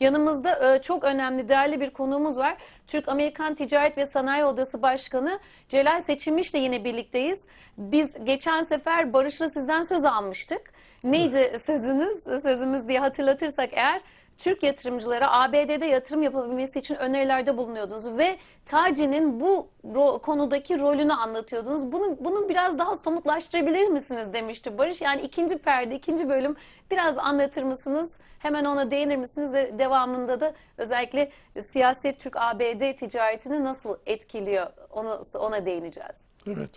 Yanımızda e, çok önemli, değerli bir konuğumuz var. Türk-Amerikan Ticaret ve Sanayi Odası Başkanı Celal Seçilmiş ile yine birlikteyiz. Biz geçen sefer Barış'la sizden söz almıştık. Neydi evet. sözünüz, sözümüz diye hatırlatırsak eğer... Türk yatırımcılara ABD'de yatırım yapabilmesi için önerilerde bulunuyordunuz ve Taci'nin bu ro konudaki rolünü anlatıyordunuz. Bunu, bunun biraz daha somutlaştırabilir misiniz demişti Barış. Yani ikinci perde, ikinci bölüm biraz anlatır mısınız? Hemen ona değinir misiniz ve devamında da özellikle siyaset Türk ABD ticaretini nasıl etkiliyor onu ona değineceğiz. Evet.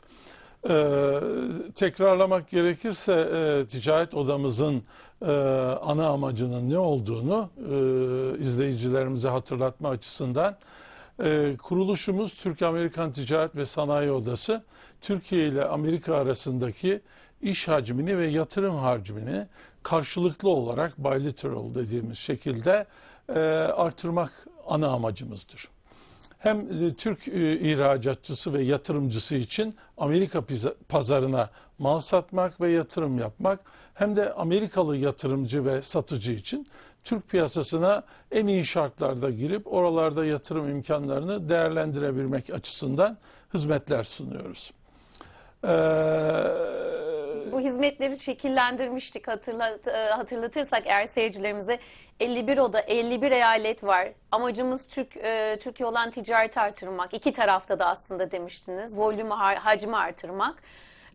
Ee, tekrarlamak gerekirse e, ticaret odamızın e, ana amacının ne olduğunu e, izleyicilerimize hatırlatma açısından e, kuruluşumuz Türk-Amerikan Ticaret ve Sanayi Odası, Türkiye ile Amerika arasındaki iş hacmini ve yatırım hacmini karşılıklı olarak bilateral dediğimiz şekilde e, artırmak ana amacımızdır. Hem e, Türk e, ihracatçısı ve yatırımcısı için Amerika pazarına mal satmak ve yatırım yapmak hem de Amerikalı yatırımcı ve satıcı için Türk piyasasına en iyi şartlarda girip oralarda yatırım imkanlarını değerlendirebilmek açısından hizmetler sunuyoruz. Ee, bu hizmetleri şekillendirmiştik hatırlat, e, hatırlatırsak eğer seyircilerimize 51 oda 51 eyalet var. Amacımız Türk e, Türkiye olan ticaret artırmak. İki tarafta da aslında demiştiniz. Volümü hacmi artırmak.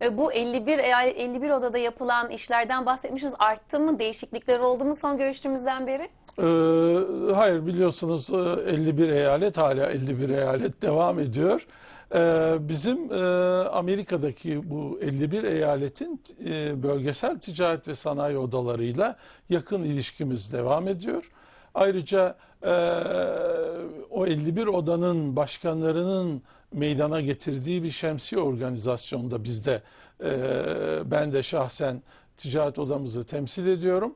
E, bu 51 eyalet 51 odada yapılan işlerden bahsetmişiz. Arttı mı? Değişiklikler oldu mu son görüştüğümüzden beri? Ee, hayır biliyorsunuz 51 e, eyalet hala 51 eyalet devam ediyor. Ee, bizim e, Amerika'daki bu 51 eyaletin e, bölgesel ticaret ve sanayi odalarıyla yakın ilişkimiz devam ediyor. Ayrıca e, o 51 odanın başkanlarının meydana getirdiği bir şemsiye organizasyonda bizde ben de şahsen ticaret odamızı temsil ediyorum.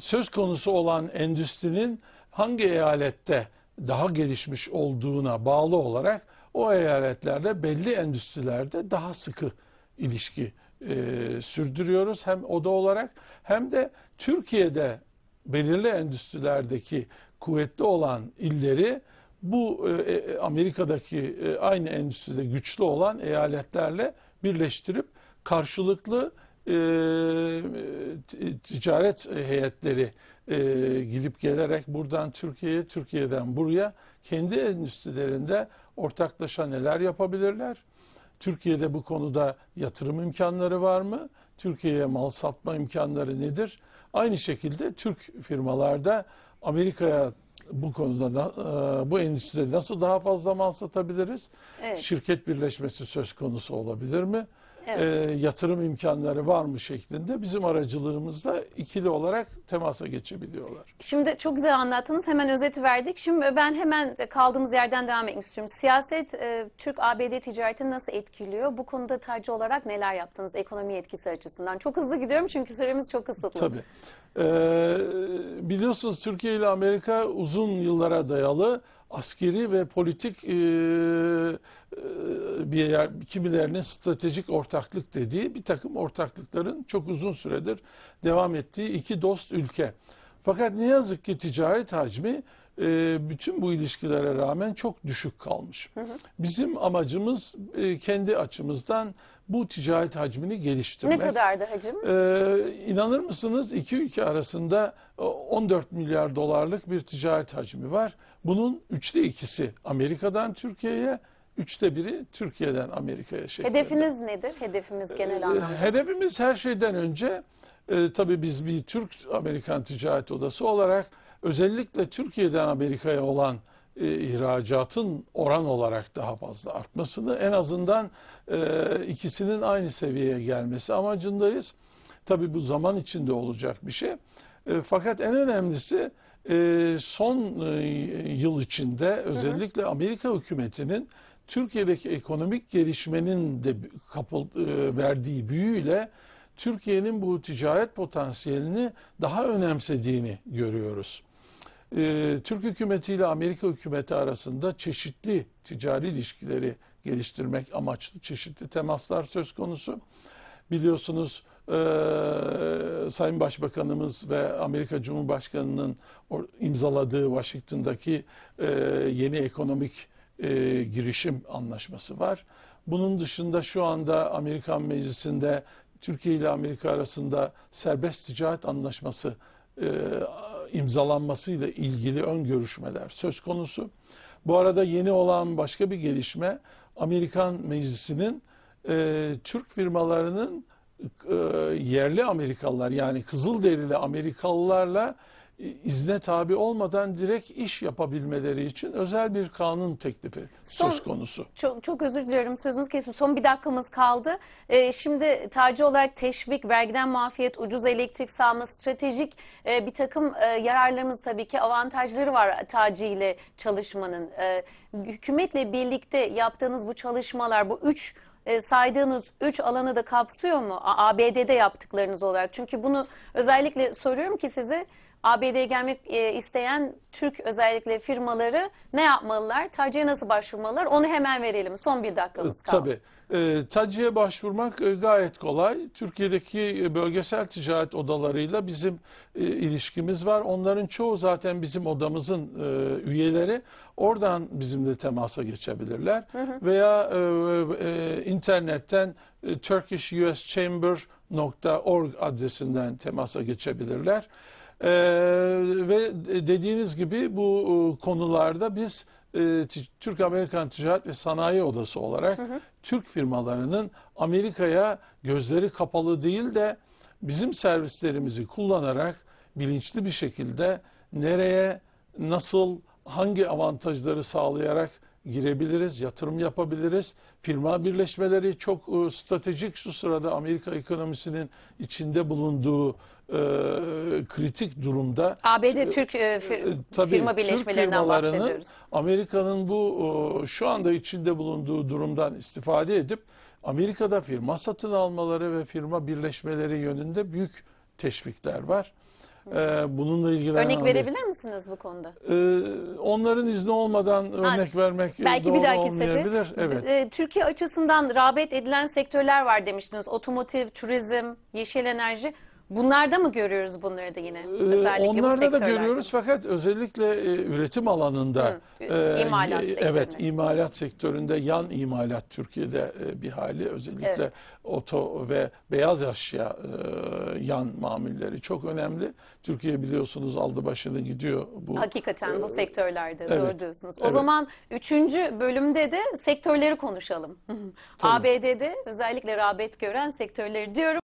söz konusu olan endüstrinin hangi eyalette daha gelişmiş olduğuna bağlı olarak o eyaletlerde belli endüstrilerde daha sıkı ilişki e, sürdürüyoruz hem oda olarak hem de Türkiye'de belirli endüstrilerdeki kuvvetli olan illeri bu e, e Amerika'daki e, aynı endüstride güçlü olan eyaletlerle birleştirip karşılıklı ee, e, ticaret heyetleri e, gidip gelerek buradan Türkiye'ye, Türkiye'den buraya kendi endüstrilerinde ortaklaşa neler yapabilirler? Türkiye'de bu konuda yatırım imkanları var mı? Türkiye'ye mal satma imkanları nedir? Aynı şekilde Türk firmalarda Amerika'ya bu konuda e, bu endüstride nasıl daha fazla mal satabiliriz? Evet. Şirket birleşmesi söz konusu olabilir mi? evet. e, yatırım imkanları var mı şeklinde bizim aracılığımızla ikili olarak temasa geçebiliyorlar. Şimdi çok güzel anlattınız. Hemen özeti verdik. Şimdi ben hemen kaldığımız yerden devam etmek istiyorum. Siyaset e, Türk-ABD ticareti nasıl etkiliyor? Bu konuda tercih olarak neler yaptınız ekonomi etkisi açısından? Çok hızlı gidiyorum çünkü süremiz çok kısıtlı. Tabii. Ee, biliyorsunuz Türkiye ile Amerika uzun yıllara dayalı askeri ve politik e, e, bir yer, kimilerinin stratejik ortaklık dediği bir takım ortaklıkların çok uzun süredir devam ettiği iki dost ülke. Fakat ne yazık ki ticaret hacmi e, bütün bu ilişkilere rağmen çok düşük kalmış. Hı hı. Bizim amacımız e, kendi açımızdan bu ticaret hacmini geliştirmek. Ne kadardı hacim? Ee, inanır mısınız iki ülke arasında 14 e, milyar dolarlık bir ticaret hacmi var. Bunun üçte ikisi Amerika'dan Türkiye'ye, üçte biri Türkiye'den Amerika'ya Hedefiniz nedir? Hedefimiz ee, genel anlamda. Hedefimiz her şeyden önce e, tabii biz bir Türk-Amerikan ticaret odası olarak özellikle Türkiye'den Amerika'ya olan e, ihracatın oran olarak daha fazla artmasını en azından e, ikisinin aynı seviyeye gelmesi amacındayız. Tabi bu zaman içinde olacak bir şey. E, fakat en önemlisi e, son e, yıl içinde özellikle Amerika hükümetinin Türkiye'deki ekonomik gelişmenin de kapıl, e, verdiği büyüyle Türkiye'nin bu ticaret potansiyelini daha önemsediğini görüyoruz e, Türk hükümeti ile Amerika hükümeti arasında çeşitli ticari ilişkileri geliştirmek amaçlı çeşitli temaslar söz konusu. Biliyorsunuz e, Sayın Başbakanımız ve Amerika Cumhurbaşkanı'nın imzaladığı Washington'daki e, yeni ekonomik e, girişim anlaşması var. Bunun dışında şu anda Amerikan Meclisi'nde Türkiye ile Amerika arasında serbest ticaret anlaşması e, imzalanmasıyla ilgili ön görüşmeler söz konusu. Bu arada yeni olan başka bir gelişme Amerikan Meclisi'nin e, Türk firmalarının e, yerli Amerikalılar yani Kızılderili Amerikalılarla e, izne tabi olmadan direkt iş yapabilmeleri için özel bir kanun teklifi son, söz konusu. Çok, çok özür diliyorum sözünüz kesin. Son bir dakikamız kaldı. Ee, şimdi tercih olarak teşvik, vergiden muafiyet, ucuz elektrik sağma, stratejik e, bir takım e, yararlarımız tabii ki avantajları var tercih ile çalışmanın. E, hükümetle birlikte yaptığınız bu çalışmalar, bu üç e, saydığınız üç alanı da kapsıyor mu ABD'de yaptıklarınız olarak? Çünkü bunu özellikle soruyorum ki size ABD'ye gelmek e, isteyen Türk özellikle firmaları ne yapmalılar? TAC'ye nasıl başvurmalılar? Onu hemen verelim. Son bir dakikamız e, kaldı. Tabii. E, başvurmak e, gayet kolay. Türkiye'deki bölgesel ticaret odalarıyla bizim ilişkimiz var. Onların çoğu zaten bizim odamızın üyeleri. Oradan bizimle temasa geçebilirler. Hı hı. Veya internetten turkishuschamber.org adresinden temasa geçebilirler. Ee, ve dediğiniz gibi bu e, konularda biz e, Türk Amerikan Ticaret ve Sanayi Odası olarak hı hı. Türk firmalarının Amerika'ya gözleri kapalı değil de bizim servislerimizi kullanarak bilinçli bir şekilde nereye, nasıl, hangi avantajları sağlayarak girebiliriz, yatırım yapabiliriz. Firma birleşmeleri çok e, stratejik şu sırada Amerika ekonomisinin içinde bulunduğu e, kritik durumda. ABD Türk e, e, fir tabii, firma birleşmelerinden Türk bahsediyoruz. Amerika'nın bu e, şu anda içinde bulunduğu durumdan istifade edip Amerika'da firma satın almaları ve firma birleşmeleri yönünde büyük teşvikler var. Ee, bununla ilgili örnek verebilir misiniz bu konuda? Ee, onların izni olmadan örnek vermek e, belki doğru bir dahaki olmayabilir. sefer. Evet. Ee, Türkiye açısından rağbet edilen sektörler var demiştiniz. Otomotiv, turizm, yeşil enerji. Bunlarda mı görüyoruz bunları da yine? Ee, özellikle Onlarda da görüyoruz fakat özellikle e, üretim alanında Hı, e, imalat e, evet imalat sektöründe yan imalat Türkiye'de e, bir hali özellikle Evet. oto ve beyaz eşya e, yan mamilleri çok önemli. Türkiye biliyorsunuz aldı başını gidiyor. bu. Hakikaten bu e, sektörlerde evet, doğru diyorsunuz. O evet. zaman üçüncü bölümde de sektörleri konuşalım. ABD'de özellikle rağbet gören sektörleri diyorum.